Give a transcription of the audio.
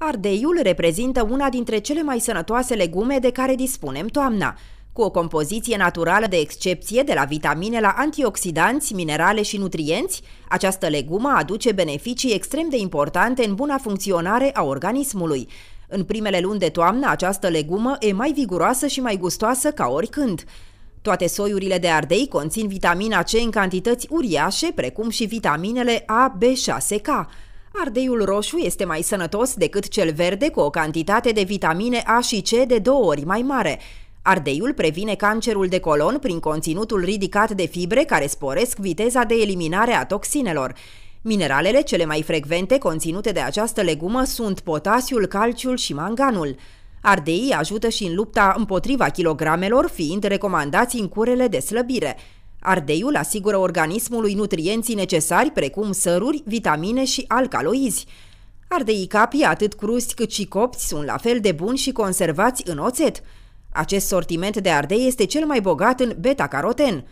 Ardeiul reprezintă una dintre cele mai sănătoase legume de care dispunem toamna. Cu o compoziție naturală de excepție de la vitamine la antioxidanți, minerale și nutrienți, această legumă aduce beneficii extrem de importante în buna funcționare a organismului. În primele luni de toamnă, această legumă e mai viguroasă și mai gustoasă ca oricând. Toate soiurile de ardei conțin vitamina C în cantități uriașe, precum și vitaminele A, B6K. Ardeiul roșu este mai sănătos decât cel verde cu o cantitate de vitamine A și C de două ori mai mare. Ardeiul previne cancerul de colon prin conținutul ridicat de fibre care sporesc viteza de eliminare a toxinelor. Mineralele cele mai frecvente conținute de această legumă sunt potasiul, calciul și manganul. Ardeii ajută și în lupta împotriva kilogramelor, fiind recomandați în curele de slăbire. Ardeiul asigură organismului nutrienții necesari, precum săruri, vitamine și alcaloizi. Ardeii capii, atât crusti cât și copți, sunt la fel de buni și conservați în oțet. Acest sortiment de ardei este cel mai bogat în beta-caroten.